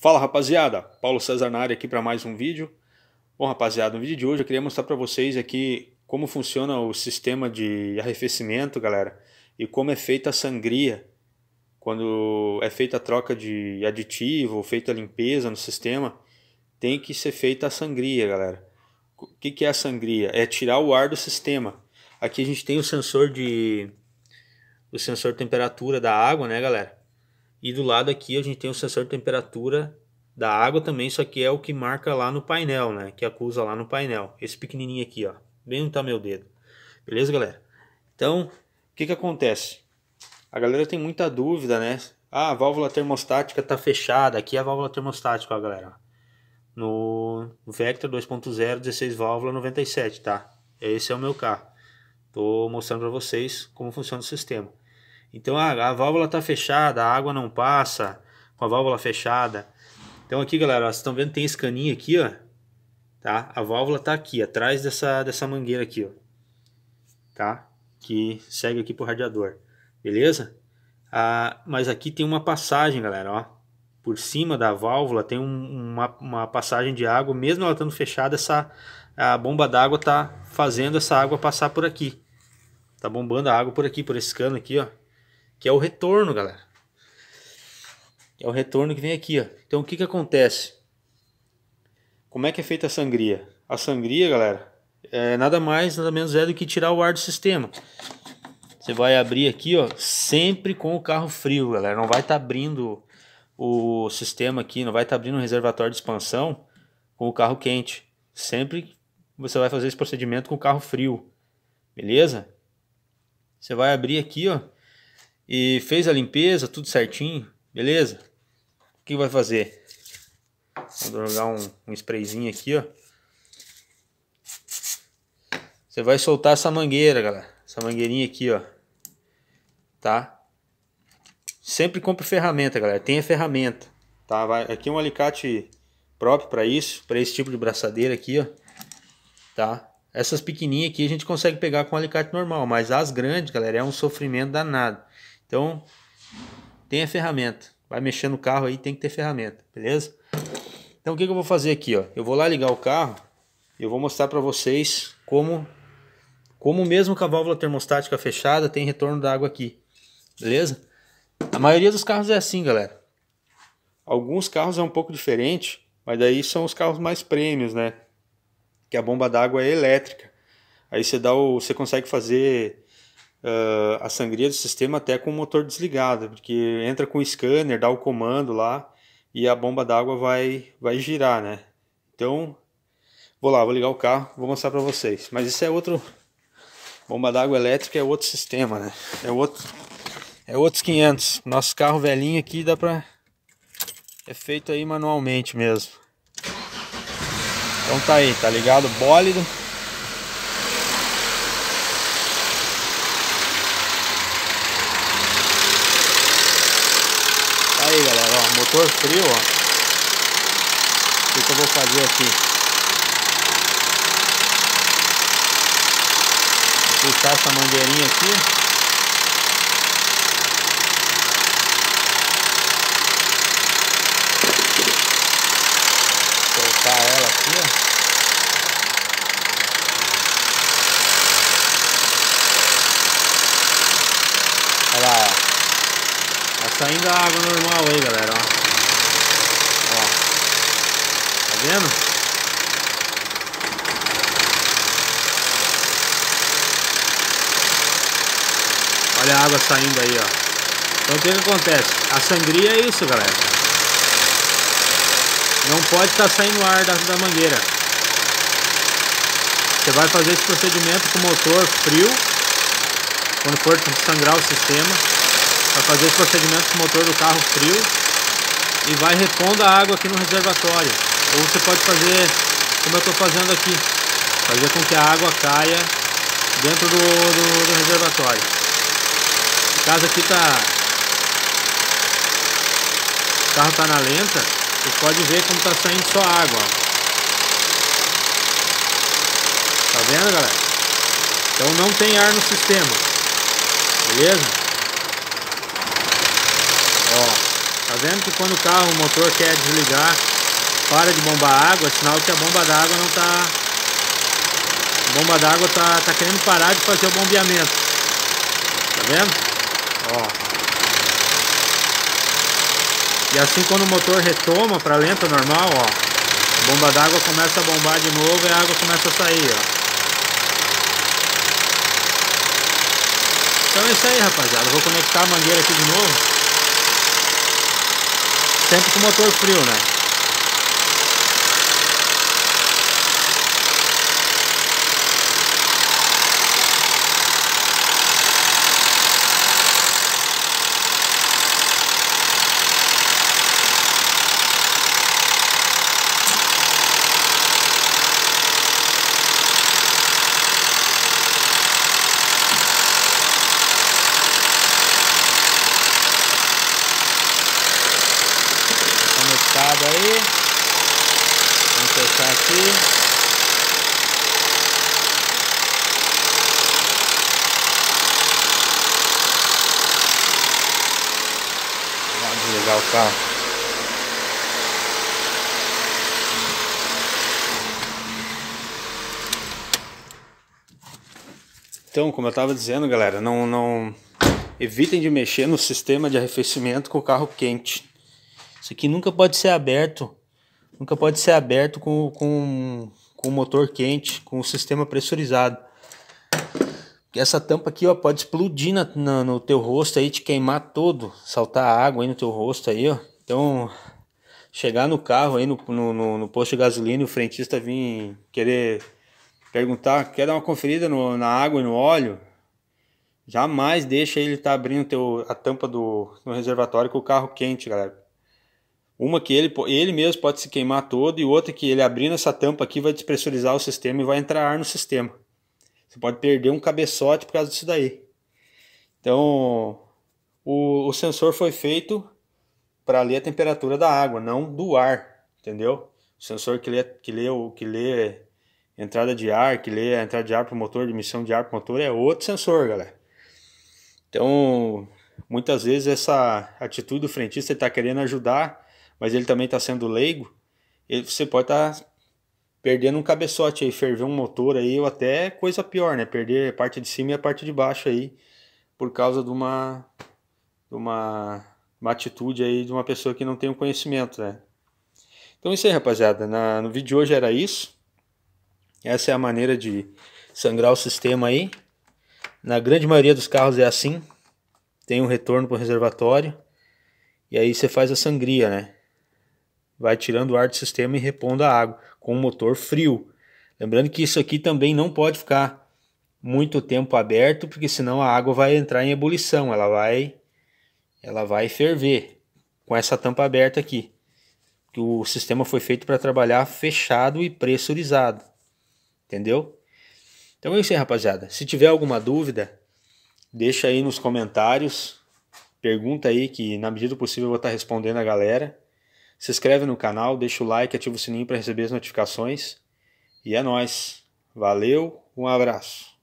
Fala rapaziada, Paulo Cesar na área aqui para mais um vídeo. Bom rapaziada, no vídeo de hoje eu queria mostrar para vocês aqui como funciona o sistema de arrefecimento, galera, e como é feita a sangria quando é feita a troca de aditivo, feita a limpeza no sistema, tem que ser feita a sangria, galera. O que, é a sangria? É tirar o ar do sistema. Aqui a gente tem o sensor de o sensor temperatura da água, né, galera? E do lado aqui a gente tem o sensor de temperatura da água também, só que é o que marca lá no painel, né? Que acusa lá no painel. Esse pequenininho aqui, ó. Bem onde tá meu dedo. Beleza, galera? Então, o que que acontece? A galera tem muita dúvida, né? Ah, a válvula termostática tá fechada. Aqui é a válvula termostática, ó, galera. No Vectra 2.0, 16 válvula 97, tá? Esse é o meu carro. Tô mostrando para vocês como funciona o sistema. Então a ah, a válvula está fechada, a água não passa com a válvula fechada. Então aqui, galera, ó, vocês estão vendo tem esse caninho aqui, ó. Tá? A válvula está aqui, atrás dessa, dessa mangueira aqui, ó. Tá? Que segue aqui o radiador. Beleza? Ah, mas aqui tem uma passagem, galera, ó. Por cima da válvula tem um, uma, uma passagem de água, mesmo ela estando fechada, essa a bomba d'água tá fazendo essa água passar por aqui. Tá bombando a água por aqui, por esse cano aqui, ó que é o retorno, galera. É o retorno que vem aqui, ó. Então o que que acontece? Como é que é feita a sangria? A sangria, galera, é nada mais, nada menos é do que tirar o ar do sistema. Você vai abrir aqui, ó, sempre com o carro frio, galera. Não vai estar tá abrindo o sistema aqui, não vai estar tá abrindo o um reservatório de expansão com o carro quente. Sempre você vai fazer esse procedimento com o carro frio, beleza? Você vai abrir aqui, ó, e fez a limpeza, tudo certinho, beleza? O que vai fazer? Vou jogar um, um sprayzinho aqui, ó. Você vai soltar essa mangueira, galera. Essa mangueirinha aqui, ó. Tá? Sempre compre ferramenta, galera. Tenha ferramenta, tá? Vai, aqui é um alicate próprio para isso, para esse tipo de braçadeira aqui, ó. Tá? Essas pequenininhas aqui a gente consegue pegar com um alicate normal, mas as grandes, galera, é um sofrimento danado. Então, tenha ferramenta. Vai mexer no carro aí, tem que ter ferramenta, beleza? Então, o que, que eu vou fazer aqui, ó? Eu vou lá ligar o carro e eu vou mostrar para vocês como, como mesmo com a válvula termostática fechada, tem retorno da água aqui, beleza? A maioria dos carros é assim, galera. Alguns carros é um pouco diferente, mas daí são os carros mais prêmios, né? Que a bomba d'água é elétrica. Aí você dá o, você consegue fazer uh, a sangria do sistema até com o motor desligado, porque entra com o scanner, dá o comando lá e a bomba d'água vai, vai girar, né? Então, vou lá, vou ligar o carro, vou mostrar para vocês. Mas isso é outro... Bomba d'água elétrica é outro sistema, né? É outro... É outros 500. Nosso carro velhinho aqui dá pra... É feito aí manualmente mesmo. Então tá aí, tá ligado? Bólido. motor frio, ó. O que eu vou fazer aqui? Vou puxar essa mangueirinha aqui. colocar ela aqui, ó. Olha lá, ó. Tá saindo a água normal aí, galera, ó. vendo? Olha a água saindo aí, ó. Então o que, que acontece? A sangria é isso, galera. Não pode estar tá saindo ar da, da mangueira. Você vai fazer esse procedimento com o motor frio, quando for sangrar o sistema. Vai fazer esse procedimento com o motor do carro frio e vai repondo a água aqui no reservatório. Ou você pode fazer como eu estou fazendo aqui, fazer com que a água caia dentro do, do, do reservatório. No caso aqui tá o carro está na lenta, você pode ver como está saindo só água. Tá vendo galera? Então não tem ar no sistema. Beleza? Ó, tá vendo que quando o carro, o motor quer desligar, para de bombar água, é sinal que a bomba d'água não está... A bomba d'água está tá querendo parar de fazer o bombeamento. Tá vendo? Ó. E assim quando o motor retoma para lenta normal, ó. A bomba d'água começa a bombar de novo e a água começa a sair, ó. Então é isso aí, rapaziada. vou conectar a mangueira aqui de novo. Sempre com o motor frio, né? aí. Vamos fechar aqui. desligar o carro. Então, como eu estava dizendo, galera, não, não evitem de mexer no sistema de arrefecimento com o carro quente. Isso aqui nunca pode ser aberto, nunca pode ser aberto com, com, com o motor quente, com o sistema pressurizado. Porque essa tampa aqui ó, pode explodir na, na, no teu rosto aí, te queimar todo, saltar água aí no teu rosto aí, ó. Então, chegar no carro aí no, no, no, posto de gasolina e o frentista vir querer perguntar, quer dar uma conferida no, na água e no óleo, jamais deixa ele estar tá abrindo teu, a tampa do do reservatório com o carro quente, galera. Uma que ele, ele mesmo pode se queimar todo e outra que ele abrindo essa tampa aqui vai despressurizar o sistema e vai entrar ar no sistema. Você pode perder um cabeçote por causa disso daí. Então, o, o sensor foi feito para ler a temperatura da água, não do ar, entendeu? O sensor que lê, que lê, que lê entrada de ar, que lê a entrada de ar para o motor, de emissão de ar para o motor, é outro sensor, galera. Então, muitas vezes essa atitude do frentista está querendo ajudar mas ele também está sendo leigo, ele, você pode estar tá perdendo um cabeçote aí, ferver um motor aí, ou até coisa pior, né? Perder a parte de cima e a parte de baixo aí, por causa de uma, de uma, uma atitude aí de uma pessoa que não tem o um conhecimento, né? Então isso aí, rapaziada. Na, no vídeo de hoje era isso. Essa é a maneira de sangrar o sistema aí. Na grande maioria dos carros é assim. Tem um retorno para o reservatório. E aí você faz a sangria, né? vai tirando o ar do sistema e repondo a água com o motor frio. Lembrando que isso aqui também não pode ficar muito tempo aberto, porque senão a água vai entrar em ebulição, ela vai ela vai ferver com essa tampa aberta aqui. Que o sistema foi feito para trabalhar fechado e pressurizado. Entendeu? Então é isso aí, rapaziada. Se tiver alguma dúvida, deixa aí nos comentários. Pergunta aí que na medida do possível eu vou estar respondendo a galera. Se inscreve no canal, deixa o like, ativa o sininho para receber as notificações. E é nós. Valeu, um abraço.